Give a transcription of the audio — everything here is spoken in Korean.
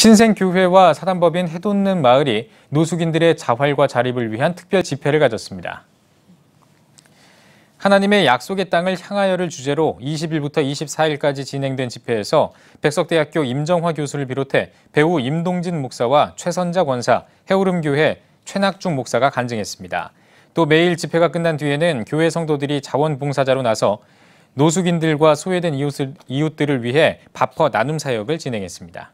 신생교회와 사단법인 해돋는 마을이 노숙인들의 자활과 자립을 위한 특별 집회를 가졌습니다. 하나님의 약속의 땅을 향하여를 주제로 20일부터 24일까지 진행된 집회에서 백석대학교 임정화 교수를 비롯해 배우 임동진 목사와 최선자 권사, 해오름교회 최낙중 목사가 간증했습니다. 또 매일 집회가 끝난 뒤에는 교회 성도들이 자원봉사자로 나서 노숙인들과 소외된 이웃을, 이웃들을 위해 밥퍼 나눔 사역을 진행했습니다.